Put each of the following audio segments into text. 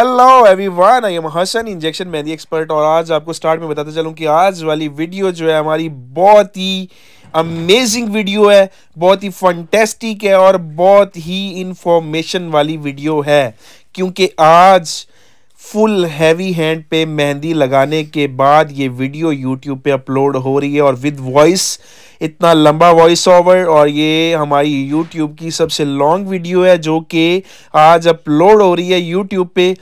hello everyone I am Hasan injection mehndi expert और आज आपको स्टार्ट में बताता चलूं कि आज वाली वीडियो जो है हमारी बहुत ही अमेजिंग वीडियो है बहुत ही फंटेस्टिक है और बहुत ही इंफॉर्मेशन वाली वीडियो है क्योंकि आज फुल हैवी हैंड पे मेहंदी लगाने के बाद ये वीडियो यूट्यूब पे अपलोड हो रही है और विद वॉइस इतना लंबा वॉइस ओवर और ये हमारी यूट्यूब की सबसे लॉन्ग वीडियो है जो कि आज अपलोड हो रही है यूट्यूब पे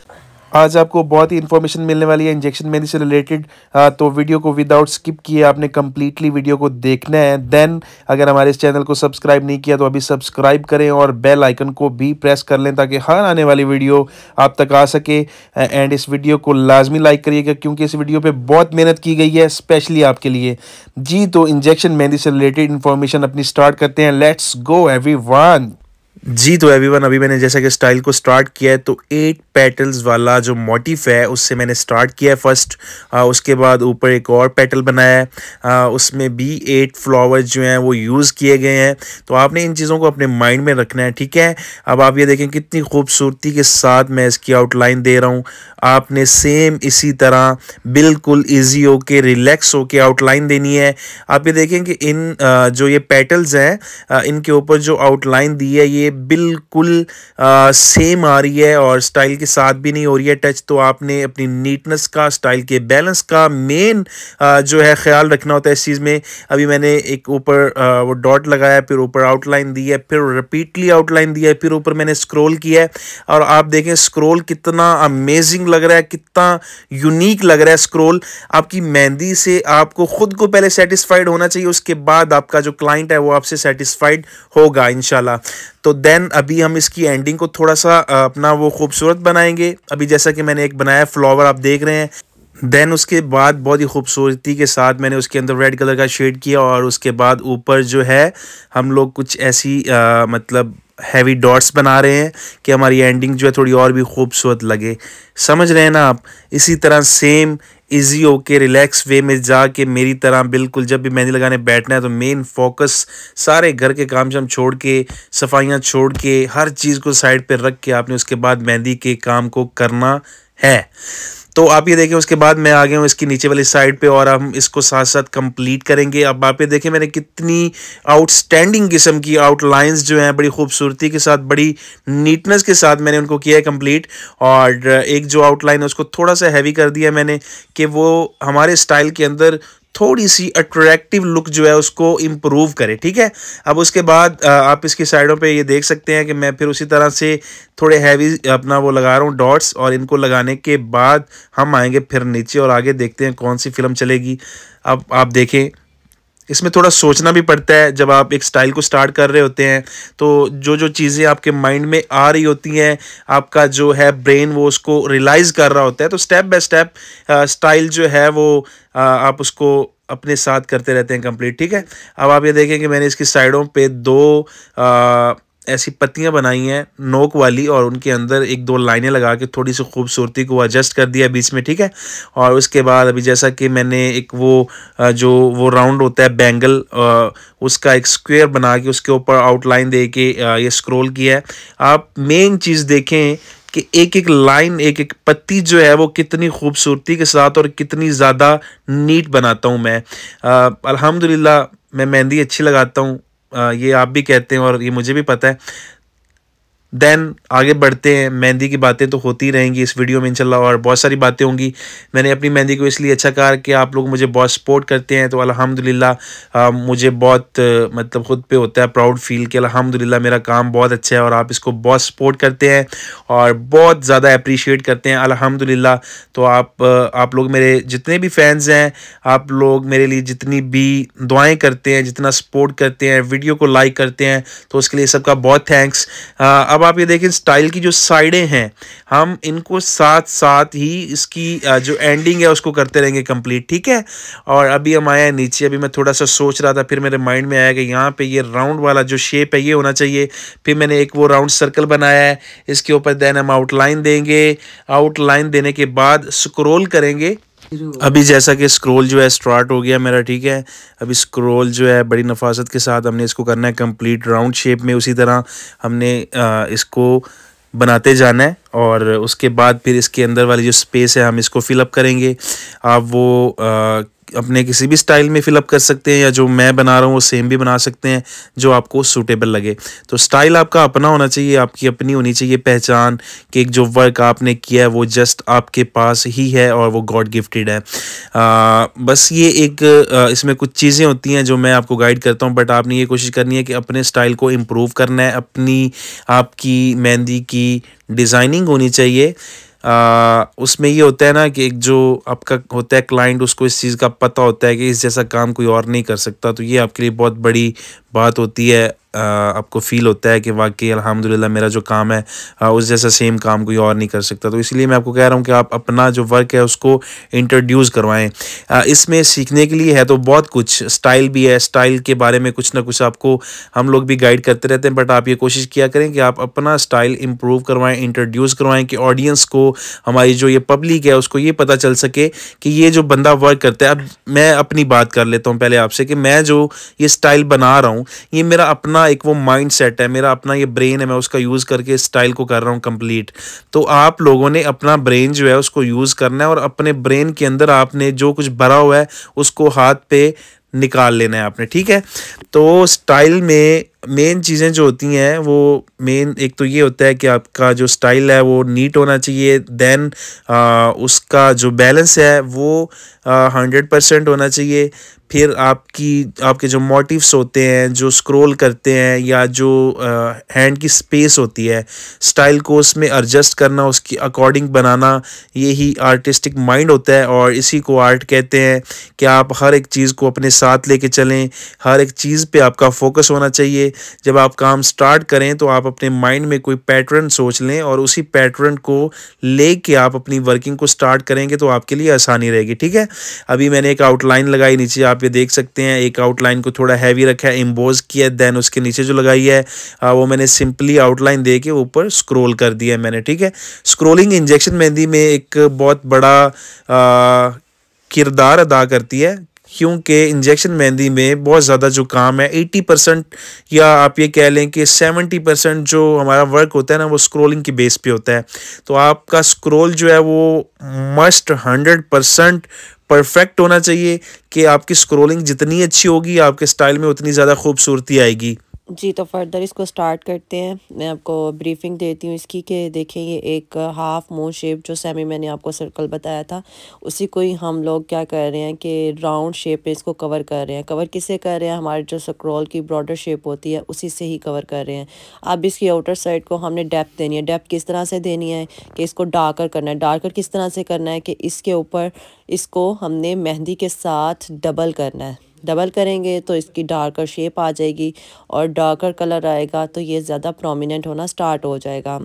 आज आपको बहुत ही इन्फॉर्मेशन मिलने वाली है इंजेक्शन मेरी से रिलेटेड तो वीडियो को विदाउट स्किप किए आपने कम्प्लीटली वीडियो को देखना है देन अगर हमारे इस चैनल को सब्सक्राइब नहीं किया तो अभी सब्सक्राइब करें और बेल आइकन को भी प्रेस कर लें ताकि हर आने वाली वीडियो आप तक आ सके एंड इस वीडियो को लाजमी लाइक करिएगा क्योंकि इस वीडियो पर बहुत मेहनत की गई है स्पेशली आपके लिए जी तो इंजेक्शन मेहंदी से रिलेटेड इन्फॉर्मेशन अपनी स्टार्ट करते हैं लेट्स गो एवरी जी तो एवरीवन अभी मैंने जैसा कि स्टाइल को स्टार्ट किया है तो एट पेटल्स वाला जो मोटिफ है उससे मैंने स्टार्ट किया है फर्स्ट आ, उसके बाद ऊपर एक और पेटल बनाया है आ, उसमें भी एट फ्लावर्स जो हैं वो यूज़ किए गए हैं तो आपने इन चीज़ों को अपने माइंड में रखना है ठीक है अब आप ये देखें कितनी खूबसूरती के साथ मैं इसकी आउटलाइन दे रहा हूँ आपने सेम इसी तरह बिल्कुल ईजी होके रिलैक्स होके आउटलाइन देनी है आप ये देखें कि इन जो ये पेटल्स हैं इनके ऊपर जो आउटलाइन दी है ये बिल्कुल सेम आ रही है और स्टाइल के साथ भी नहीं हो रही है टच तो आपने अपनी नीटनेस का स्टाइल के बैलेंस का मेन जो है ख्याल रखना होता है इस चीज़ में अभी मैंने एक ऊपर वो डॉट लगाया फिर ऊपर आउटलाइन दी है फिर रिपीटली आउटलाइन दिया है फिर ऊपर मैंने स्क्रोल किया है और आप देखें स्क्रोल कितना अमेजिंग लग रहा है कितना यूनिक लग रहा है स्क्रोल आपकी मेहंदी से आपको ख़ुद को पहले सेटिस्फाइड होना चाहिए उसके बाद आपका जो क्लाइंट है वो आपसे सेटिस्फाइड होगा इन तो देन अभी हम इसकी एंडिंग को थोड़ा सा अपना वो खूबसूरत बनाएंगे अभी जैसा कि मैंने एक बनाया फ्लावर आप देख रहे हैं देन उसके बाद बहुत ही खूबसूरती के साथ मैंने उसके अंदर रेड कलर का शेड किया और उसके बाद ऊपर जो है हम लोग कुछ ऐसी आ, मतलब हैवी डॉट्स बना रहे हैं कि हमारी एंडिंग जो है थोड़ी और भी खूबसूरत लगे समझ रहे हैं ना आप इसी तरह सेम इजी के रिलैक्स वे में जाके मेरी तरह बिल्कुल जब भी मेहंदी लगाने बैठना है तो मेन फोकस सारे घर के काम शाम छोड़ के सफाइयाँ छोड़ के हर चीज़ को साइड पर रख के आपने उसके बाद मेहंदी के काम को करना है तो आप ये देखें उसके बाद मैं आ गया हूँ इसकी नीचे वाली साइड पे और हम इसको साथ साथ कंप्लीट करेंगे अब आप ये देखें मैंने कितनी आउटस्टैंडिंग किस्म की आउटलाइंस जो हैं बड़ी खूबसूरती के साथ बड़ी नीटनेस के साथ मैंने उनको किया है कंप्लीट और एक जो आउटलाइन है उसको थोड़ा सा हैवी कर दिया मैंने कि वो हमारे स्टाइल के अंदर थोड़ी सी अट्रैक्टिव लुक जो है उसको इम्प्रूव करे ठीक है अब उसके बाद आप इसकी साइडों पे ये देख सकते हैं कि मैं फिर उसी तरह से थोड़े हैवी अपना वो लगा रहा हूँ डॉट्स और इनको लगाने के बाद हम आएंगे फिर नीचे और आगे देखते हैं कौन सी फिल्म चलेगी अब आप देखें इसमें थोड़ा सोचना भी पड़ता है जब आप एक स्टाइल को स्टार्ट कर रहे होते हैं तो जो जो चीज़ें आपके माइंड में आ रही होती हैं आपका जो है ब्रेन वो उसको रियलाइज़ कर रहा होता है तो स्टेप बाय स्टेप स्टाइल जो है वो आ, आप उसको अपने साथ करते रहते हैं कंप्लीट ठीक है अब आप ये देखें कि मैंने इसकी साइडों पे दो आ, ऐसी पत्तियां बनाई हैं नोक वाली और उनके अंदर एक दो लाइनें लगा के थोड़ी सी खूबसूरती को एडजस्ट कर दिया बीच में ठीक है और उसके बाद अभी जैसा कि मैंने एक वो जो वो राउंड होता है बैंगल उसका एक स्क्वायर बना के उसके ऊपर आउटलाइन दे के ये स्क्रोल किया है आप मेन चीज़ देखें कि एक एक लाइन एक एक पत्ती जो है वो कितनी खूबसूरती के साथ और कितनी ज़्यादा नीट बनाता हूँ मैं अलहमदिल्ला मैं मेहंदी अच्छी लगाता हूँ ये आप भी कहते हैं और ये मुझे भी पता है देन आगे बढ़ते हैं मेहंदी की बातें तो होती रहेंगी इस वीडियो में इंशाल्लाह और बहुत सारी बातें होंगी मैंने अपनी मेहंदी को इसलिए अच्छा कहा कि आप लोग मुझे बहुत सपोर्ट करते हैं तो अल्हम्दुलिल्लाह मुझे बहुत मतलब ख़ुद पे होता है प्राउड फील कि अल्हम्दुलिल्लाह मेरा काम बहुत अच्छा है और आप इसको बहुत सपोर्ट करते हैं और बहुत ज़्यादा अप्रीशिएट करते हैं अलहमदिल्ला तो आप आप लोग मेरे जितने भी फैंस हैं आप लोग मेरे लिए जितनी भी दुआएँ करते हैं जितना सपोर्ट करते हैं वीडियो को लाइक करते हैं तो उसके लिए सबका बहुत थैंक्स अब आप ये देखें स्टाइल की जो साइडें हैं हम इनको साथ साथ ही इसकी जो एंडिंग है उसको करते रहेंगे कंप्लीट ठीक है और अभी हम हैं नीचे अभी मैं थोड़ा सा सोच रहा था फिर मेरे माइंड में आया कि यहाँ पे ये राउंड वाला जो शेप है ये होना चाहिए फिर मैंने एक वो राउंड सर्कल बनाया है इसके ऊपर देन हम आउटलाइन देंगे आउटलाइन देने के बाद स्क्रोल करेंगे अभी जैसा कि स्क्रोल जो है स्टार्ट हो गया मेरा ठीक है अभी स्क्रोल जो है बड़ी नफासत के साथ हमने इसको करना है कंप्लीट राउंड शेप में उसी तरह हमने इसको बनाते जाना है और उसके बाद फिर इसके अंदर वाली जो स्पेस है हम इसको फिलअप करेंगे आप वो अपने किसी भी स्टाइल में फिलअप कर सकते हैं या जो मैं बना रहा हूँ वो सेम भी बना सकते हैं जो आपको सूटेबल लगे तो स्टाइल आपका अपना होना चाहिए आपकी अपनी होनी चाहिए पहचान कि जो वर्क आपने किया है वो जस्ट आपके पास ही है और वो गॉड गिफ्टेड है आ, बस ये एक आ, इसमें कुछ चीज़ें होती हैं जो मैं आपको गाइड करता हूँ बट आपने ये कोशिश करनी है कि अपने स्टाइल को इम्प्रूव करना है अपनी आपकी मेहंदी की डिज़ाइनिंग होनी चाहिए उसमें ये होता है ना कि एक जो आपका होता है क्लाइंट उसको इस चीज़ का पता होता है कि इस जैसा काम कोई और नहीं कर सकता तो ये आपके लिए बहुत बड़ी बात होती है आपको फ़ील होता है कि वाकई अल्हम्दुलिल्लाह मेरा जो काम है उस जैसा सेम काम कोई और नहीं कर सकता तो इसलिए मैं आपको कह रहा हूँ कि आप अपना जो वर्क है उसको इंट्रोड्यूस करवाएं इसमें सीखने के लिए है तो बहुत कुछ स्टाइल भी है स्टाइल के बारे में कुछ ना कुछ आपको हम लोग भी गाइड करते रहते हैं बट आप ये कोशिश किया करें कि आप अपना स्टाइल इम्प्रूव करवाएँ इंट्रोड्यूस करवाएँ कि ऑडियंस को हमारी जो ये पब्लिक है उसको ये पता चल सके कि ये जो बंदा वर्क करता है अब मैं अपनी बात कर लेता हूँ पहले आपसे कि मैं जो ये स्टाइल बना रहा हूँ हूँ ये मेरा अपना एक वो माइंड सेट है मेरा अपना ये ब्रेन है मैं उसका यूज़ करके स्टाइल को कर रहा हूँ कंप्लीट तो आप लोगों ने अपना ब्रेन जो है उसको यूज़ करना है और अपने ब्रेन के अंदर आपने जो कुछ भरा हुआ है उसको हाथ पे निकाल लेना है आपने ठीक है तो स्टाइल में मेन चीज़ें जो होती हैं वो मेन एक तो ये होता है कि आपका जो स्टाइल है वो नीट होना चाहिए देन उसका जो बैलेंस है वो हंड्रेड परसेंट होना चाहिए फिर आपकी आपके जो मोटिव्स होते हैं जो स्क्रॉल करते हैं या जो हैंड की स्पेस होती है स्टाइल को उसमें एडजस्ट करना उसकी अकॉर्डिंग बनाना ये आर्टिस्टिक माइंड होता है और इसी को आर्ट कहते हैं कि आप हर एक चीज़ को अपने साथ लेके चलें हर एक चीज़ पे आपका फोकस होना चाहिए जब आप काम स्टार्ट करें तो आप अपने माइंड में कोई पैटर्न सोच लें और उसी पैटर्न को ले के आप अपनी वर्किंग को स्टार्ट करेंगे तो आपके लिए आसानी रहेगी ठीक है अभी मैंने एक आउटलाइन लगाई नीचे आप ये देख सकते हैं एक आउटलाइन को थोड़ा हैवी रखा है इम्बोज किया देन उसके नीचे जो लगाई है वो मैंने सिंपली आउटलाइन दे के ऊपर स्क्रोल कर दिया है मैंने ठीक है स्क्रोलिंग इंजेक्शन मेहंदी में एक बहुत बड़ा किरदार अदा करती है क्योंकि इंजेक्शन मेहंदी में बहुत ज़्यादा जो काम है 80 परसेंट या आप ये कह लें कि 70 परसेंट जो हमारा वर्क होता है ना वो स्क्रोलिंग की बेस पे होता है तो आपका स्क्रोल जो है वो मस्ट 100 परसेंट परफेक्ट होना चाहिए कि आपकी स्क्रोलिंग जितनी अच्छी होगी आपके स्टाइल में उतनी ज़्यादा खूबसूरती आएगी जी तो फर्दर इसको स्टार्ट करते हैं मैं आपको ब्रीफिंग देती हूँ इसकी कि देखें ये एक हाफ़ मून शेप जो सेमी मैंने आपको सर्कल बताया था उसी को ही हम लोग क्या कर रहे हैं कि राउंड शेप पे इसको कवर कर रहे हैं कवर किससे कर रहे हैं हमारे जो स्क्रॉल की ब्रॉडर शेप होती है उसी से ही कवर कर रहे हैं अब इसकी आउटर साइड को हमने डेप्थ देनी है डेप्थ किस तरह से देनी है कि इसको डार्कर करना है डार्कर किस तरह से करना है कि इसके ऊपर इसको हमने मेहंदी के साथ डबल करना है डबल करेंगे तो इसकी डार्कर शेप आ जाएगी और डार्कर कलर आएगा तो ये ज़्यादा प्रोमिनेंट होना स्टार्ट हो जाएगा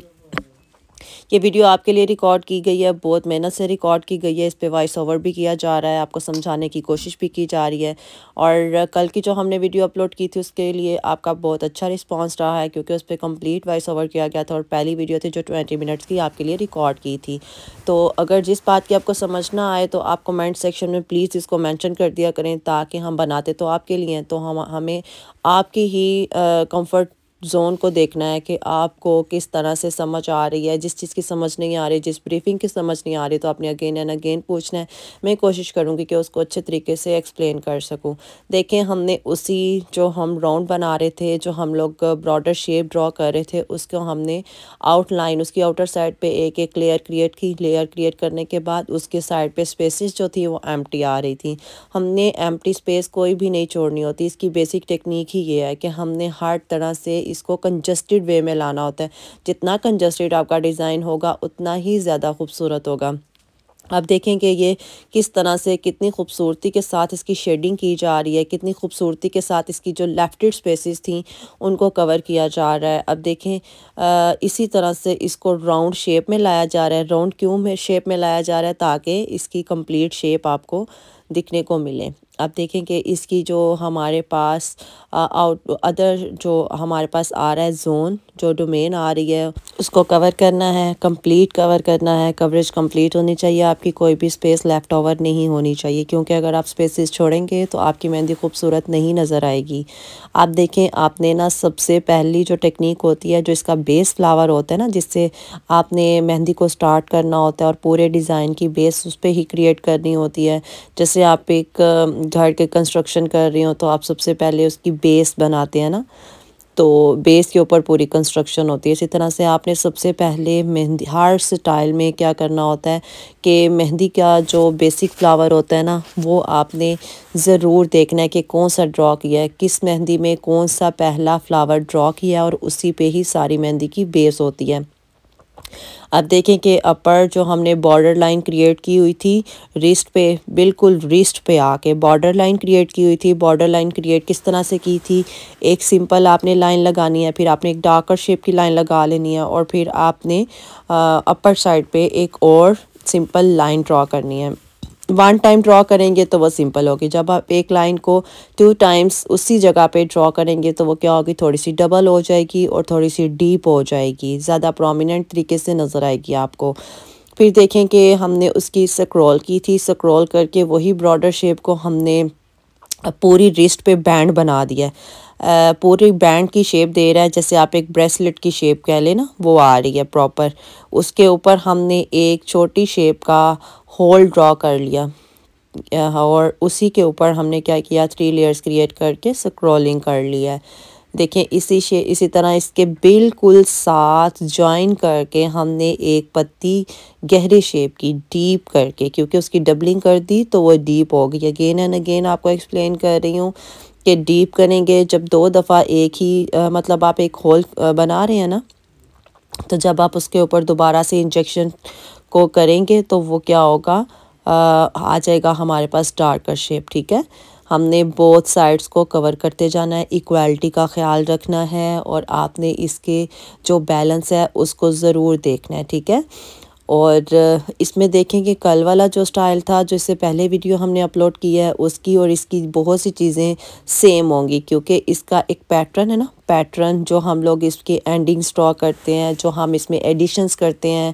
ये वीडियो आपके लिए रिकॉर्ड की गई है बहुत मेहनत से रिकॉर्ड की गई है इस पर वॉइस ओवर भी किया जा रहा है आपको समझाने की कोशिश भी की जा रही है और कल की जो हमने वीडियो अपलोड की थी उसके लिए आपका बहुत अच्छा रिस्पॉन्स रहा है क्योंकि उस पर कम्प्लीट वॉइस ओवर किया गया था और पहली वीडियो थी जो ट्वेंटी मिनट्स की आपके लिए रिकॉर्ड की थी तो अगर जिस बात की आपको समझ ना आए तो आप कमेंट सेक्शन में प्लीज़ इसको मैंशन कर दिया करें ताकि हम बनाते तो आपके लिए तो हम हमें आपकी ही कम्फर्ट जोन को देखना है कि आपको किस तरह से समझ आ रही है जिस चीज़ की समझ नहीं आ रही जिस ब्रीफिंग की समझ नहीं आ रही तो आपने अगेन एंड अगेन पूछना है मैं कोशिश करूँगी कि उसको अच्छे तरीके से एक्सप्लेन कर सकूँ देखें हमने उसी जो हम राउंड बना रहे थे जो हम लोग ब्रॉडर शेप ड्रॉ कर रहे थे उसको हमने आउटलाइन उसकी आउटर साइड पर एक एक लेयर क्रिएट की लेयर क्रिएट करने के बाद उसके साइड पर स्पेसिस जो थी वो एम आ रही थी हमने एम स्पेस कोई भी नहीं छोड़नी होती इसकी बेसिक टेक्निक ही ये है कि हमने हर तरह से इसको कंजस्टेड वे में लाना होता है जितना कंजस्टेड आपका डिज़ाइन होगा उतना ही ज़्यादा खूबसूरत होगा आप देखें कि ये किस तरह से कितनी खूबसूरती के साथ इसकी शेडिंग की जा रही है कितनी खूबसूरती के साथ इसकी जो लेफ्टेड स्पेसेस थी उनको कवर किया जा रहा है अब देखें आ, इसी तरह से इसको राउंड शेप में लाया जा रहा है राउंड क्यों में शेप में लाया जा रहा है ताकि इसकी कंप्लीट शेप आपको दिखने को मिले आप देखें कि इसकी जो हमारे पास आउट अदर जो हमारे पास आ रहा है जोन जो डोमेन आ रही है उसको कवर करना है कंप्लीट कवर करना है कवरेज कंप्लीट होनी चाहिए आपकी कोई भी स्पेस लेफ्ट ओवर नहीं होनी चाहिए क्योंकि अगर आप स्पेसेस छोड़ेंगे तो आपकी मेहंदी खूबसूरत नहीं नज़र आएगी आप देखें आपने ना सबसे पहली जो टेक्निक होती है जो इसका बेस फ्लावर होता है ना जिससे आपने मेहंदी को स्टार्ट करना होता है और पूरे डिज़ाइन की बेस उस पर ही क्रिएट करनी होती है जैसे आप एक घर के कंस्ट्रक्शन कर रही हो तो आप सबसे पहले उसकी बेस बनाते हैं ना तो बेस के ऊपर पूरी कंस्ट्रक्शन होती है इसी तरह से आपने सबसे पहले मेहंदी हर स्टाइल में क्या करना होता है कि मेहंदी का जो बेसिक फ्लावर होता है ना वो आपने ज़रूर देखना है कि कौन सा ड्रॉ किया है किस मेहंदी में कौन सा पहला फ्लावर ड्रॉ किया है और उसी पे ही सारी मेहंदी की बेस होती है अब देखें कि अपर जो हमने बॉर्डर लाइन क्रिएट की हुई थी रिस्ट पे बिल्कुल रिस्ट पे आके बॉर्डर लाइन क्रिएट की हुई थी बॉर्डर लाइन क्रिएट किस तरह से की थी एक सिंपल आपने लाइन लगानी है फिर आपने एक डार्कर शेप की लाइन लगा लेनी है और फिर आपने अपर साइड पे एक और सिंपल लाइन ड्रॉ करनी है वन टाइम ड्रॉ करेंगे तो वो सिंपल होगी जब आप एक लाइन को टू टाइम्स उसी जगह पे ड्रॉ करेंगे तो वो क्या होगी थोड़ी सी डबल हो जाएगी और थोड़ी सी डीप हो जाएगी ज़्यादा प्रोमिनेंट तरीके से नज़र आएगी आपको फिर देखें कि हमने उसकी स्क्रॉल की थी स्क्रॉल करके वही ब्रॉडर शेप को हमने पूरी रिस्ट पे बैंड बना दिया है पूरी बैंड की शेप दे रहा है जैसे आप एक ब्रेसलेट की शेप कह लेना वो आ रही है प्रॉपर उसके ऊपर हमने एक छोटी शेप का होल ड्रॉ कर लिया और उसी के ऊपर हमने क्या किया थ्री लेयर्स क्रिएट करके स्क्रॉलिंग कर लिया देखें इसी शे इसी तरह इसके बिल्कुल साथ जॉइन करके हमने एक पत्ती गहरे शेप की डीप करके क्योंकि उसकी डबलिंग कर दी तो वो डीप हो गई अगेन एंड अगेन आपको एक्सप्लेन कर रही हूँ कि डीप करेंगे जब दो दफ़ा एक ही आ, मतलब आप एक होल बना रहे हैं ना तो जब आप उसके ऊपर दोबारा से इंजेक्शन को करेंगे तो वो क्या होगा आ जाएगा हमारे पास डार्क का शेप ठीक है हमने बोथ साइड्स को कवर करते जाना है इक्वालिटी का ख्याल रखना है और आपने इसके जो बैलेंस है उसको ज़रूर देखना है ठीक है और इसमें देखें कि कल वाला जो स्टाइल था जो इससे पहले वीडियो हमने अपलोड की है उसकी और इसकी बहुत सी चीज़ें सेम होंगी क्योंकि इसका एक पैटर्न है ना पैटर्न जो हम लोग इसके एंडिंग्स ड्रा करते हैं जो हम इसमें एडिशंस करते हैं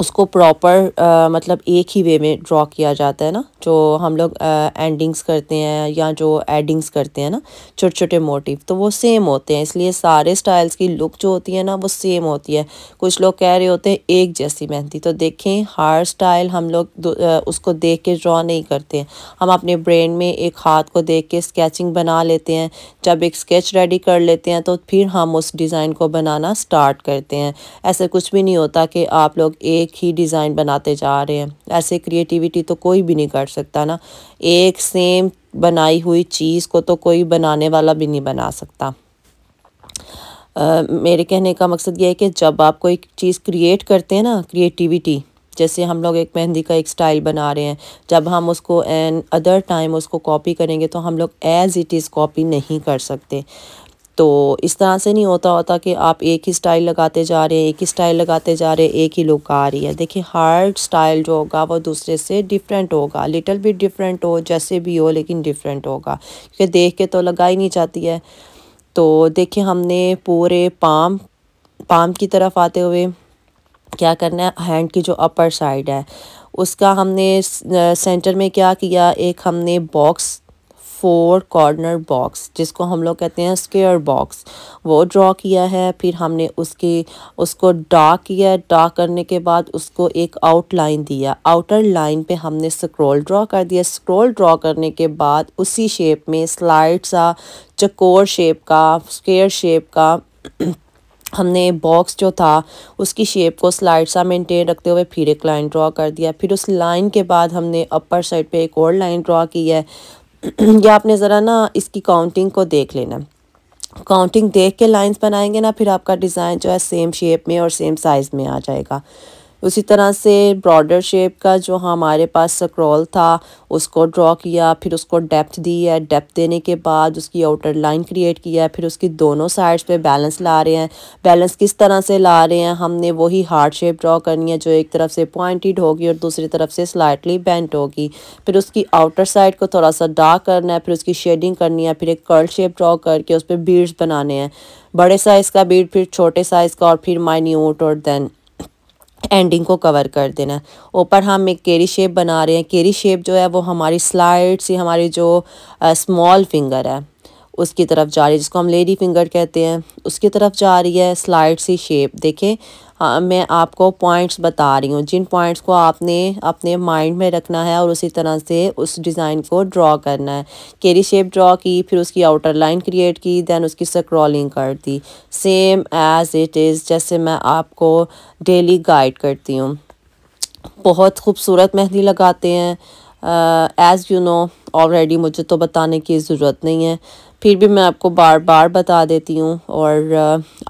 उसको प्रॉपर मतलब एक ही वे में ड्रॉ किया जाता है ना जो हम लोग एंडिंग्स करते हैं या जो एडिंग्स करते हैं ना छोटे छोटे मोटिव तो वो सेम होते हैं इसलिए सारे स्टाइल्स की लुक जो होती है ना वो सेम होती है कुछ लोग कह रहे होते हैं एक जैसी मेहंदी तो देखें हर स्टाइल हम लोग उसको देख के ड्रॉ नहीं करते हैं हम अपने ब्रेन में एक हाथ को देख के स्केचिंग बना लेते हैं जब एक स्केच रेडी कर लेते हैं तो फिर हम उस डिज़ाइन को बनाना स्टार्ट करते हैं ऐसे कुछ भी नहीं होता कि आप लोग एक एक ही डिज़ाइन बनाते जा रहे हैं ऐसे क्रिएटिविटी तो कोई भी नहीं कर सकता ना एक सेम बनाई हुई चीज़ को तो कोई बनाने वाला भी नहीं बना सकता Uh, मेरे कहने का मकसद यह है कि जब आप कोई चीज़ क्रिएट करते हैं ना क्रिएटिविटी जैसे हम लोग एक मेहंदी का एक स्टाइल बना रहे हैं जब हम उसको एन अदर टाइम उसको कॉपी करेंगे तो हम लोग एज़ इट इज़ कॉपी नहीं कर सकते तो इस तरह से नहीं होता होता कि आप एक ही स्टाइल लगाते जा रहे हैं एक ही स्टाइल लगाते जा रहे हैं एक ही लुक आ रही है देखिए हार्ड स्टाइल जो होगा वो दूसरे से डिफरेंट होगा लिटिल भी डिफरेंट हो जैसे भी हो लेकिन डिफरेंट होगा क्योंकि देख के तो लगा ही नहीं जाती है तो देखिए हमने पूरे पाम पाम की तरफ आते हुए क्या करना है हैंड की जो अपर साइड है उसका हमने सेंटर में क्या किया एक हमने बॉक्स फोर कॉर्नर बॉक्स जिसको हम लोग कहते हैं स्केयर बॉक्स वो ड्रॉ किया है फिर हमने उसकी उसको डा किया डा करने के बाद उसको एक आउटलाइन दिया आउटर लाइन पे हमने स्क्रोल ड्रॉ कर दिया स्क्रोल ड्रॉ करने के बाद उसी शेप में स्लाइड सा चकोर शेप का स्केयर शेप का हमने बॉक्स जो था उसकी शेप को स्लाइड सा मेंटेन रखते हुए फिर एक लाइन ड्रॉ कर दिया फिर उस लाइन के बाद हमने अपर साइड पे एक और लाइन ड्रॉ की है या आपने ज़रा ना इसकी काउंटिंग को देख लेना काउंटिंग देख के लाइंस बनाएंगे ना फिर आपका डिज़ाइन जो है सेम शेप में और सेम साइज़ में आ जाएगा उसी तरह से ब्रॉडर शेप का जो हमारे पास स्क्रॉल था उसको ड्रॉ किया फिर उसको डेप्थ दी है डेप्थ देने के बाद उसकी आउटर लाइन क्रिएट किया फिर उसकी दोनों साइड्स पे बैलेंस ला रहे हैं बैलेंस किस तरह से ला रहे हैं हमने वही हार्ड शेप ड्रॉ करनी है जो एक तरफ से पॉइंटेड होगी और दूसरी तरफ से स्लाइटली बेंट होगी फिर उसकी आउटर साइड को थोड़ा सा डार्क करना है फिर उसकी शेडिंग करनी है फिर एक कर्ल शेप ड्रॉ करके उस पर बीड्स बनाने हैं बड़े साइज़ का बीड फिर छोटे साइज़ का और फिर माइन्यूट और दैन एंडिंग को कवर कर देना है ऊपर हम एक केरी शेप बना रहे हैं केरी शेप जो है वो हमारी स्लाइड सी हमारी जो स्मॉल फिंगर है उसकी तरफ जा रही है जिसको हम लेडी फिंगर कहते हैं उसकी तरफ जा रही है स्लाइड सी शेप देखें हाँ, मैं आपको पॉइंट्स बता रही हूँ जिन पॉइंट्स को आपने अपने माइंड में रखना है और उसी तरह से उस डिज़ाइन को ड्रॉ करना है केरी शेप ड्रॉ की फिर उसकी आउटर लाइन क्रिएट की देन उसकी स्क्रॉलिंग कर दी सेम एज़ इट इज़ जैसे मैं आपको डेली गाइड करती हूँ बहुत खूबसूरत मेहंदी लगाते हैं एज़ यू नो ऑलरेडी मुझे तो बताने की ज़रूरत नहीं है फिर भी मैं आपको बार बार बता देती हूँ और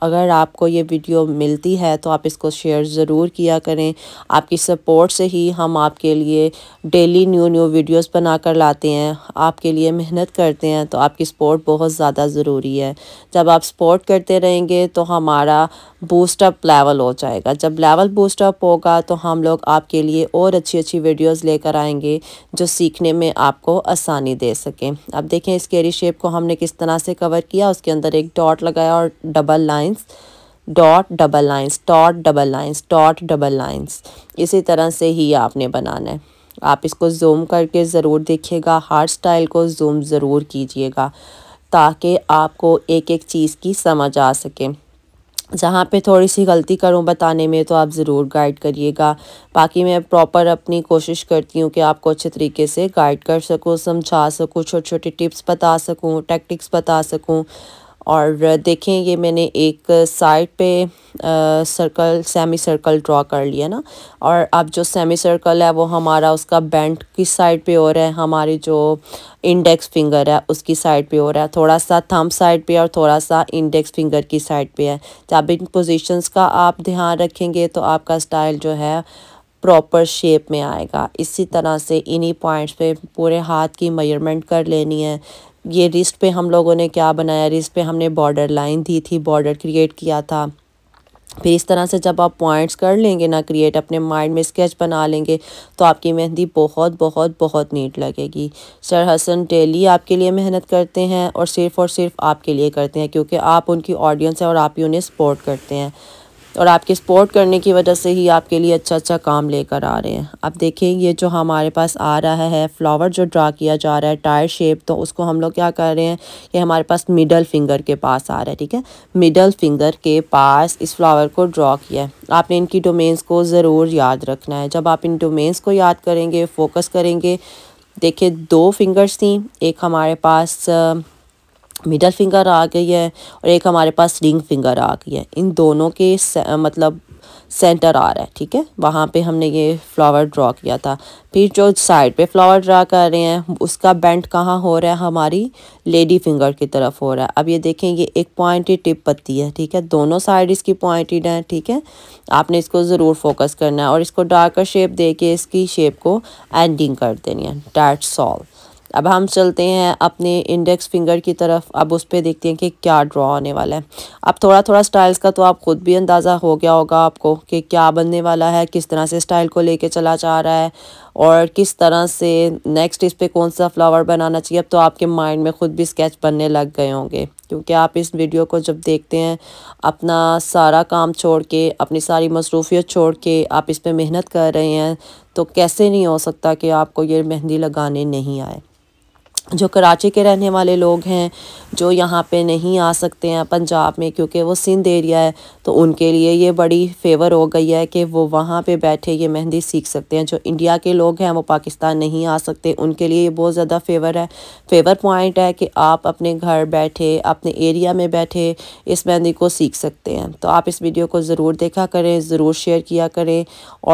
अगर आपको ये वीडियो मिलती है तो आप इसको शेयर ज़रूर किया करें आपकी सपोर्ट से ही हम आपके लिए डेली न्यू न्यू वीडियोस बना कर लाते हैं आपके लिए मेहनत करते हैं तो आपकी सपोर्ट बहुत ज़्यादा ज़रूरी है जब आप सपोर्ट करते रहेंगे तो हमारा बूस्टअप लेवल हो जाएगा जब लेवल बूस्टअप होगा तो हम लोग आपके लिए और अच्छी अच्छी वीडियोज़ लेकर आएंगे जो सीखने में आपको आसानी दे सकें अब देखें इस कैरी शेप को हमने किस तरह से कवर किया उसके अंदर एक डॉट लगाया और double lines dot double lines dot double lines dot double lines इसी तरह से ही आपने बनाना है आप इसको जूम करके ज़रूर देखिएगा हर स्टाइल को जूम ज़रूर कीजिएगा ताकि आपको एक एक चीज़ की समझ आ सके जहाँ पे थोड़ी सी गलती करूँ बताने में तो आप ज़रूर गाइड करिएगा बाकी मैं प्रॉपर अपनी कोशिश करती हूँ कि आपको अच्छे तरीके से गाइड कर सकूँ समझा सकूँ छोटे छोटे टिप्स बता सकूँ टैक्टिक्स बता सकूँ और देखें ये मैंने एक साइड पे आ, सर्कल सेमी सर्कल ड्रॉ कर लिया ना और अब जो सेमी सर्कल है वो हमारा उसका बैंड किस साइड पे हो रहा है हमारी जो इंडेक्स फिंगर है उसकी साइड पे हो रहा है थोड़ा सा थम साइड पे और थोड़ा सा इंडेक्स फिंगर की साइड पे है जब तो इन पोजीशंस का आप ध्यान रखेंगे तो आपका स्टाइल जो है प्रॉपर शेप में आएगा इसी तरह से इन्हीं पॉइंट्स पे पूरे हाथ की मेजरमेंट कर लेनी है ये रिस्ट पे हम लोगों ने क्या बनाया रिस्ट पे हमने बॉर्डर लाइन दी थी बॉर्डर क्रिएट किया था फिर इस तरह से जब आप पॉइंट्स कर लेंगे ना क्रिएट अपने माइंड में स्केच बना लेंगे तो आपकी मेहंदी बहुत बहुत बहुत नीट लगेगी सर हसन डेली आपके लिए मेहनत करते हैं और सिर्फ़ और सिर्फ आपके लिए करते हैं क्योंकि आप उनकी ऑडियंस हैं और आप ही उन्हें सपोर्ट करते हैं और आपके सपोर्ट करने की वजह से ही आपके लिए अच्छा अच्छा काम लेकर आ रहे हैं अब देखें ये जो हमारे पास आ रहा है फ्लावर जो ड्रा किया जा रहा है टायर शेप तो उसको हम लोग क्या कर रहे हैं कि हमारे पास मिडल फिंगर के पास आ रहा है ठीक है मिडल फिंगर के पास इस फ्लावर को ड्रा किया है आपने इनकी डोमेन्स को ज़रूर याद रखना है जब आप इन डोमेन्स को याद करेंगे फोकस करेंगे देखिए दो फिंगर्स थी एक हमारे पास मिडल फिंगर आ गई है और एक हमारे पास रिंग फिंगर आ गई है इन दोनों के से, मतलब सेंटर आ रहा है ठीक है वहाँ पे हमने ये फ्लावर ड्रा किया था फिर जो साइड पे फ्लावर ड्रा कर रहे हैं उसका बेंड कहाँ हो रहा है हमारी लेडी फिंगर की तरफ हो रहा है अब ये देखें ये एक पॉइंटेड टिप पत्ती है ठीक है दोनों साइड इसकी पॉइंटेड है ठीक है आपने इसको ज़रूर फोकस करना है और इसको डार्कर शेप दे के इसकी शेप को एंडिंग कर देनी है डैट सॉल्व अब हम चलते हैं अपने इंडेक्स फिंगर की तरफ अब उस पर देखते हैं कि क्या ड्रॉ होने वाला है अब थोड़ा थोड़ा स्टाइल्स का तो आप ख़ुद भी अंदाज़ा हो गया होगा आपको कि क्या बनने वाला है किस तरह से स्टाइल को लेके चला जा रहा है और किस तरह से नेक्स्ट इस पर कौन सा फ्लावर बनाना चाहिए अब तो आपके माइंड में ख़ुद भी स्केच बनने लग गए होंगे क्योंकि आप इस वीडियो को जब देखते हैं अपना सारा काम छोड़ के अपनी सारी मसरूफियत छोड़ के आप इस पर मेहनत कर रहे हैं तो कैसे नहीं हो सकता कि आपको ये मेहंदी लगाने नहीं आए जो कराची के रहने वाले लोग हैं जो यहाँ पे नहीं आ सकते हैं पंजाब में क्योंकि वो सिंध एरिया है तो उनके लिए ये बड़ी फेवर हो गई है कि वो वहाँ पे बैठे ये मेहंदी सीख सकते हैं जो इंडिया के लोग हैं वो पाकिस्तान नहीं आ सकते उनके लिए ये बहुत ज़्यादा फेवर है फेवर पॉइंट है कि आप अपने घर बैठे अपने एरिया में बैठे इस मेहंदी को सीख सकते हैं तो आप इस वीडियो को ज़रूर देखा करें ज़रूर शेयर किया करें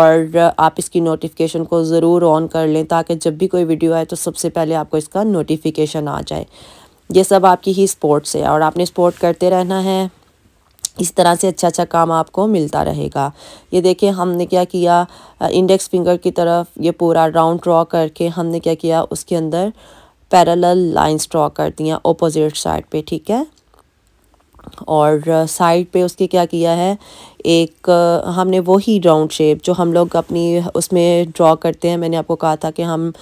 और आप इसकी नोटिफिकेशन को ज़रूर ऑन कर लें ताकि जब भी कोई वीडियो आए तो सबसे पहले आपको इसका नोट नोटिफिकेशन आ जाए ये सब आपकी ही स्पोर्ट्स है और आपने स्पोर्ट करते रहना है इस तरह से अच्छा अच्छा काम आपको मिलता रहेगा ये देखिए हमने क्या किया इंडेक्स फिंगर की तरफ ये पूरा राउंड ड्रॉ करके हमने क्या किया उसके अंदर पैरेलल लाइंस ड्रॉ कर दिया ऑपोजिट साइड पे ठीक है और साइड पे उसके क्या किया है एक हमने वही राउंड शेप जो हम लोग अपनी उसमें ड्रॉ करते हैं मैंने आपको कहा था कि हम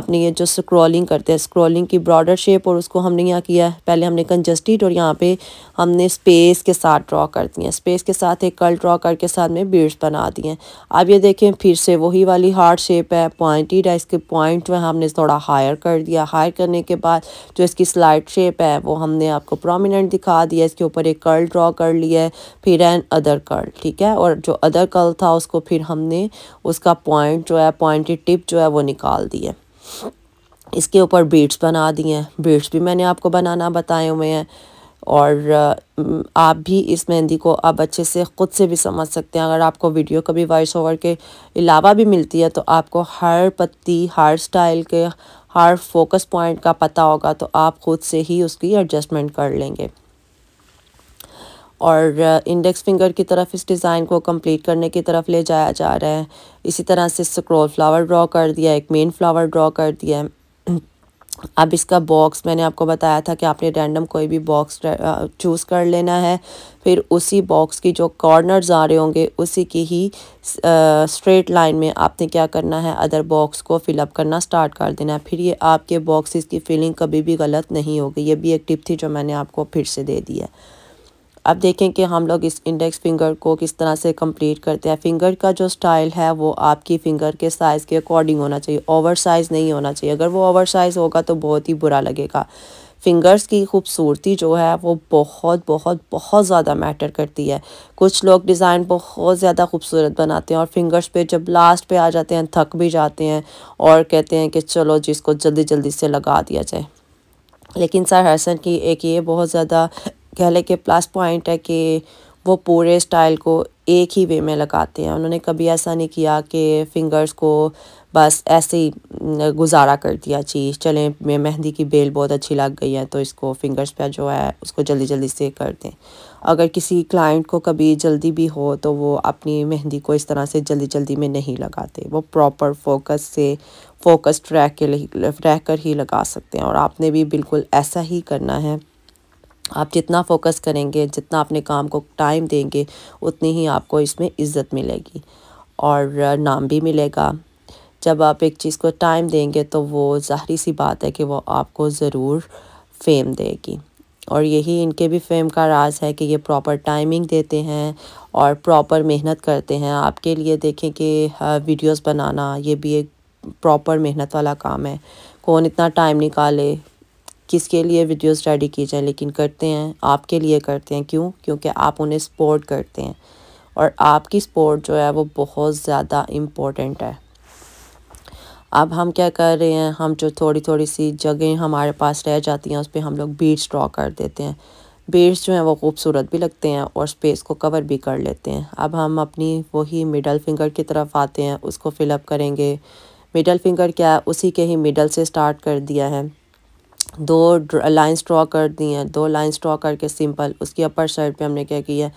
अपनी ये जो स्क्रॉलिंग करते हैं स्क्रॉलिंग की ब्रॉडर शेप और उसको हमने यहाँ किया है पहले हमने कंजस्टिड और यहाँ पे हमने स्पेस के साथ ड्रॉ कर दिए हैं स्पेस के साथ एक कल ड्रॉ करके साथ में बीड्स बना दिए हैं अब ये देखें फिर से वही वाली हार्ड शेप है पॉइंटेड है इसके पॉइंट में हमने थोड़ा हायर कर दिया हायर करने के बाद जो इसकी स्लाइड शेप है वो हमने आपको प्रोमिनेंट दिखा दिया इसके ऊपर एक कर्ल ड्रॉ कर लिया है फिर एन अदर कर्ल ठीक है और जो अदर कल था उसको फिर हमने उसका पॉइंट जो है पॉइंट टिप जो है वो निकाल दी है इसके ऊपर बीट्स बना दिए हैं बीट्स भी मैंने आपको बनाना बताए हुए हैं और आप भी इस मेहंदी को आप अच्छे से ख़ुद से भी समझ सकते हैं अगर आपको वीडियो कभी वॉइस ओवर के अलावा भी मिलती है तो आपको हर पत्ती हर स्टाइल के हर फोकस पॉइंट का पता होगा तो आप ख़ुद से ही उसकी एडजस्टमेंट कर लेंगे और इंडेक्स फिंगर की तरफ इस डिज़ाइन को कंप्लीट करने की तरफ ले जाया जा रहा है इसी तरह से स्क्रोल फ्लावर ड्रॉ कर दिया एक मेन फ्लावर ड्रॉ कर दिया है अब इसका बॉक्स मैंने आपको बताया था कि आपने रैंडम कोई भी बॉक्स चूज़ कर लेना है फिर उसी बॉक्स की जो कॉर्नर्स आ रहे होंगे उसी की ही स्ट्रेट लाइन में आपने क्या करना है अदर बॉक्स को फिलअप करना स्टार्ट कर देना है फिर ये आपके बॉक्सेस की फिलिंग कभी भी गलत नहीं होगी ये भी एक टिप थी जो मैंने आपको फिर से दे दी है अब देखें कि हम लोग इस इंडेक्स फिंगर को किस तरह से कंप्लीट करते हैं फिंगर का जो स्टाइल है वो आपकी फिंगर के साइज़ के अकॉर्डिंग होना चाहिए ओवर साइज़ नहीं होना चाहिए अगर वो ओवर साइज़ होगा तो बहुत ही बुरा लगेगा फिंगर्स की खूबसूरती जो है वो बहुत बहुत बहुत ज़्यादा मैटर करती है कुछ लोग डिज़ाइन बहुत ज़्यादा खूबसूरत बनाते हैं और फिंगर्स पे जब लास्ट पे आ जाते हैं थक भी जाते हैं और कहते हैं कि चलो जिसको जल्दी जल्दी से लगा दिया जाए लेकिन सर हसन की एक ये बहुत ज़्यादा कह लें कि प्लस पॉइंट है कि वो पूरे स्टाइल को एक ही वे में लगाते हैं उन्होंने कभी ऐसा नहीं किया कि फिंगर्स को बस ऐसे ही गुजारा कर दिया चीज़ चलें मैं मेहंदी की बेल बहुत अच्छी लग गई है तो इसको फिंगर्स पे जो है उसको जल्दी जल्दी से कर दें अगर किसी क्लाइंट को कभी जल्दी भी हो तो वो अपनी मेहंदी को इस तरह से जल्दी जल्दी में नहीं लगाते वो प्रॉपर फोकस से फोकस्ड रह के रह कर ही लगा सकते हैं और आपने भी बिल्कुल ऐसा ही करना है आप जितना फोकस करेंगे जितना अपने काम को टाइम देंगे उतनी ही आपको इसमें इज़्ज़त मिलेगी और नाम भी मिलेगा जब आप एक चीज़ को टाइम देंगे तो वो ज़ाहरी सी बात है कि वो आपको ज़रूर फेम देगी और यही इनके भी फेम का राज है कि ये प्रॉपर टाइमिंग देते हैं और प्रॉपर मेहनत करते हैं आपके लिए देखें कि वीडियोस बनाना ये भी एक प्रॉपर मेहनत वाला काम है कौन इतना टाइम निकाले किसके लिए वीडियो स्टडी की जाए लेकिन करते हैं आपके लिए करते हैं क्यों क्योंकि आप उन्हें सपोर्ट करते हैं और आपकी सपोर्ट जो है वो बहुत ज़्यादा इम्पोर्टेंट है अब हम क्या कर रहे हैं हम जो थोड़ी थोड़ी सी जगह हमारे पास रह जाती हैं उस पर हम लोग बीट्स ड्रॉ कर देते हैं बीट्स जो हैं वो खूबसूरत भी लगते हैं और स्पेस को कवर भी कर लेते हैं अब हम अपनी वही मिडल फिंगर की तरफ आते हैं उसको फिलअप करेंगे मिडल फिंगर क्या है उसी के ही मिडल से स्टार्ट कर दिया है दो लाइंस ड्रॉ कर दी हैं दो लाइन्स ड्रॉ करके सिंपल उसकी अपर साइड पे हमने क्या किया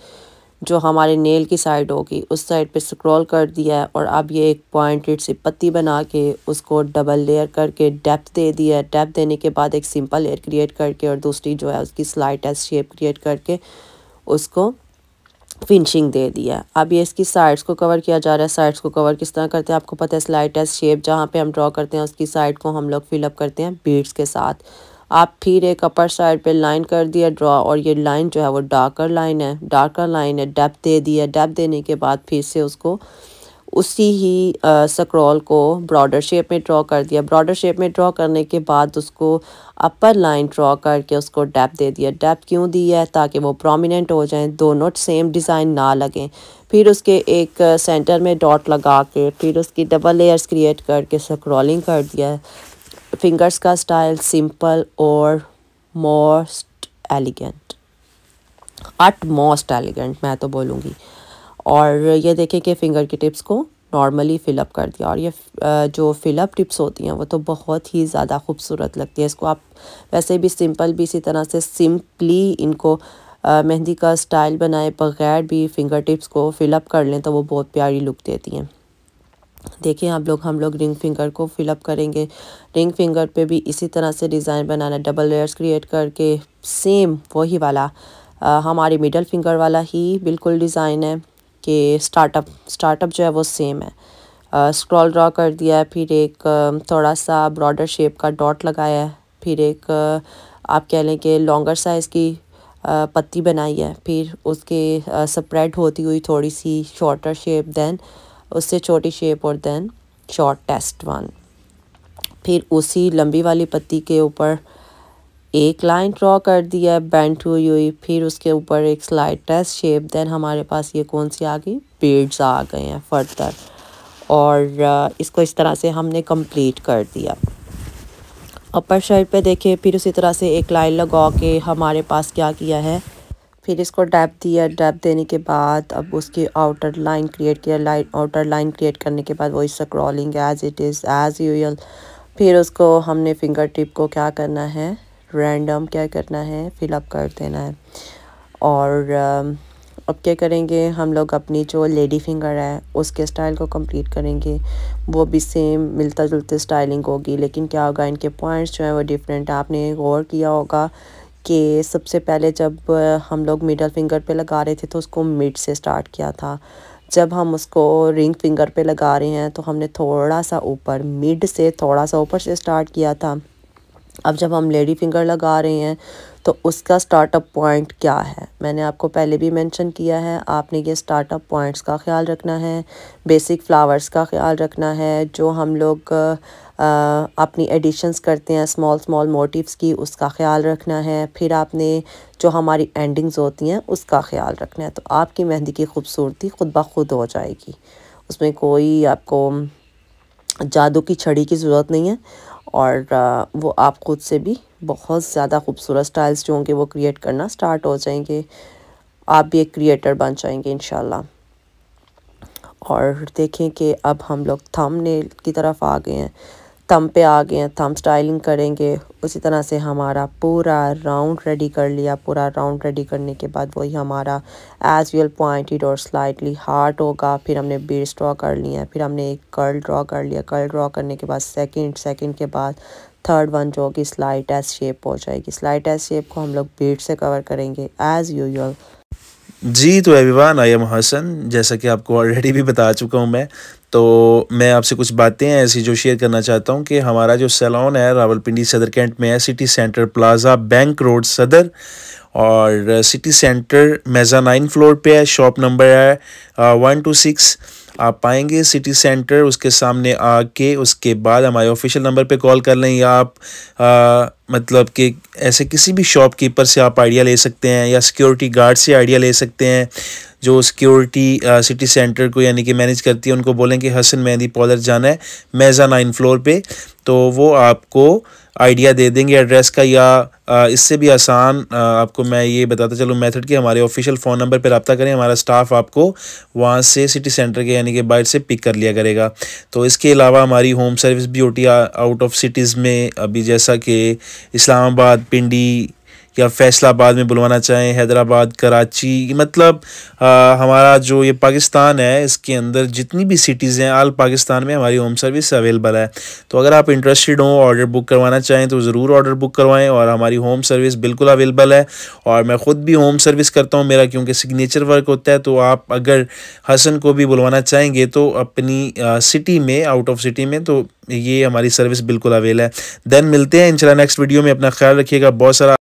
जो हमारे नेल की साइड होगी उस साइड पे स्क्रॉल कर दिया है और अब ये एक पॉइंटेड सी पत्ती बना के उसको डबल लेयर करके डेप्थ दे दिया है डेप्थ देने के बाद एक सिंपल लेयर क्रिएट करके और दूसरी जो है उसकी स्लाइट एस शेप क्रिएट करके उसको फिनिशिंग दे दिया अब ये इसकी साइड्स को कवर किया जा रहा है साइड्स को कवर किस तरह करते हैं आपको पता है स्लाइटेस्ट शेप जहाँ पे हम ड्रॉ करते हैं उसकी साइड को हम लोग फिलअप करते हैं बीड्स के साथ आप फिर एक अपर साइड पे लाइन कर दिया ड्रॉ और ये लाइन जो है वो डार्कर लाइन है डार्कर लाइन है डेप दे दिया डेप देने के बाद फिर से उसको उसी ही स्क्रॉल को ब्रॉडर शेप में ड्रॉ कर दिया ब्रॉडर शेप में ड्रॉ करने के बाद उसको अपर लाइन ड्रॉ करके उसको डैप दे दिया डैप क्यों दी है ताकि वो प्रोमिनेंट हो जाएं दोनों सेम डिज़ाइन ना लगें फिर उसके एक सेंटर में डॉट लगा के फिर उसकी डबल लेयर्स क्रिएट करके स्क्रॉलिंग कर दिया फिंगर्स का स्टाइल सिंपल और most elegant at most elegant मैं तो बोलूँगी और ये देखें कि फिंगर के टिप्स को नॉर्मली फिलअप कर दिया और ये जो फिलअप टिप्स होती हैं वो तो बहुत ही ज़्यादा खूबसूरत लगती है इसको आप वैसे भी सिंपल भी इसी तरह से सिंपली इनको मेहंदी का स्टाइल बनाए बगैर भी फिंगर टिप्स को फिलअप कर लें तो वो बहुत प्यारी लुक देती हैं देखिए आप लोग हम लोग रिंग फिंगर को फिलअप करेंगे रिंग फिंगर पे भी इसी तरह से डिज़ाइन बनाना डबल लेयर्स क्रिएट करके सेम वही वाला आ, हमारी मिडल फिंगर वाला ही बिल्कुल डिज़ाइन है कि स्टार्टअप स्टार्टअप जो है वो सेम है स्क्रॉल ड्रॉ कर दिया है फिर एक थोड़ा सा ब्रॉडर शेप का डॉट लगाया है फिर एक आप कह लें कि लॉन्गर साइज़ की पत्ती बनाई है फिर उसके स्प्रेड होती हुई थोड़ी सी शॉर्टर शेप दैन उससे छोटी शेप और दैन शॉर्ट टेस्ट वन फिर उसी लंबी वाली पत्ती के ऊपर एक लाइन ड्रॉ कर दिया है बेंट हुई हुई फिर उसके ऊपर एक स्लाइड टेस्ट शेप देन हमारे पास ये कौन सी आ गई बीड्स आ गए हैं फर्दर और uh, इसको इस तरह से हमने कंप्लीट कर दिया अपर शर्ट पे देखे फिर उसी तरह से एक लाइन लगा के हमारे पास क्या किया है फिर इसको डैप दिया डैप देने के बाद अब उसकी आउटर लाइन क्रिएट किया लाइन आउटर लाइन क्रिएट करने के बाद वही scrolling as it is as usual फिर उसको हमने फिंगर टिप को क्या करना है रैंडम क्या करना है फिलअप कर देना है और um, अब क्या करेंगे हम लोग अपनी जो लेडी फिंगर है उसके स्टाइल को कंप्लीट करेंगे वो भी सेम मिलता जुलते स्टाइलिंग होगी लेकिन क्या होगा इनके पॉइंट्स जो हैं वो डिफरेंट आपने गौर किया होगा कि सबसे पहले जब uh, हम लोग मिडल फिंगर पे लगा रहे थे तो उसको मिड से स्टार्ट किया था जब हम उसको रिंग फिंगर पे लगा रहे हैं तो हमने थोड़ा सा ऊपर मिड से थोड़ा सा ऊपर से स्टार्ट किया था अब जब हम लेडी फिंगर लगा रहे हैं तो उसका स्टार्टअप पॉइंट क्या है मैंने आपको पहले भी मेंशन किया है आपने ये स्टार्टअप पॉइंट्स का ख्याल रखना है बेसिक फ्लावर्स का ख्याल रखना है जो हम लोग आ, अपनी एडिशंस करते हैं स्मॉल स्मॉल मोटिव्स की उसका ख्याल रखना है फिर आपने जो हमारी एंडिंग्स होती हैं उसका ख्याल रखना है तो आपकी मेहंदी की खूबसूरती खुद ब खुद हो जाएगी उसमें कोई आपको जादू की छड़ी की ज़रूरत नहीं है और वो आप ख़ुद से भी बहुत ज़्यादा खूबसूरत स्टाइल्स जो होंगे वो क्रिएट करना स्टार्ट हो जाएंगे आप भी एक क्रिएटर बन जाएंगे इन और देखें कि अब हम लोग थम की तरफ आ गए हैं थम पे आ गए हैं थम स्टाइलिंग करेंगे उसी तरह से हमारा पूरा राउंड रेडी कर लिया पूरा राउंड रेडी करने के बाद वही हमारा एज वेल पॉइंटेड और स्लाइटली हार्ट होगा फिर हमने बीड्स ड्रॉ कर लिए हैं फिर हमने एक कर्ल ड्रॉ कर लिया कर्ल ड्रॉ करने के बाद सेकंड सेकंड के बाद थर्ड वन जो होगी स्लाइट एस शेप हो जाएगी स्लाइट एस शेप को हम लोग बीड से कवर करेंगे एज़ यूजल जी तो एवरीवन आई एम हसन जैसा कि आपको ऑलरेडी भी बता चुका हूँ मैं तो मैं आपसे कुछ बातें ऐसी जो शेयर करना चाहता हूँ कि हमारा जो सैलॉन है रावलपिंडी सदर कैंट में है city centre plaza bank road Sadar और city centre mezzanine floor पे है शॉप नंबर है वन टू सिक्स आप पाएंगे सिटी सेंटर उसके सामने आके उसके बाद हमारे ऑफिशियल नंबर पे कॉल कर लें या आप आ, मतलब कि ऐसे किसी भी शॉपकीपर से आप आइडिया ले सकते हैं या सिक्योरिटी गार्ड से आइडिया ले सकते हैं जो सिक्योरिटी सिटी सेंटर को यानी कि मैनेज करती है उनको बोलें कि हसन मेहंदी पॉलर जाना है मेज़ा नाइन फ्लोर पे तो वो आपको आइडिया दे देंगे एड्रेस का या uh, इससे भी आसान uh, आपको मैं ये बताता चलूँ मेथड कि हमारे ऑफिशियल फ़ोन नंबर पर रबता करें हमारा स्टाफ आपको वहाँ से सिटी सेंटर के यानी कि बाइट से पिक कर लिया करेगा तो इसके अलावा हमारी होम सर्विस भी होती है आउट ऑफ सिटीज़ में अभी जैसा कि इस्लामाबाद पिंडी या फैसलाबाद में बुलवाना चाहें हैदराबाद कराची मतलब आ, हमारा जो ये पाकिस्तान है इसके अंदर जितनी भी सिटीज़ हैं आल पाकिस्तान में हमारी होम सर्विस अवेलेबल है तो अगर आप इंटरेस्टेड हों ऑर्डर बुक करवाना चाहें तो ज़रूर ऑर्डर बुक करवाएं और हमारी होम सर्विस बिल्कुल अवेलेबल है और मैं ख़ुद भी होम सर्विस करता हूँ मेरा क्योंकि सिग्नेचर वर्क होता है तो आप अगर हसन को भी बुलवाना चाहेंगे तो अपनी सिटी में आउट ऑफ सिटी में तो ये हमारी सर्विस बिल्कुल अवेल है देन मिलते हैं इंशाल्लाह नेक्स्ट वीडियो में अपना ख्याल रखिएगा बहुत सारा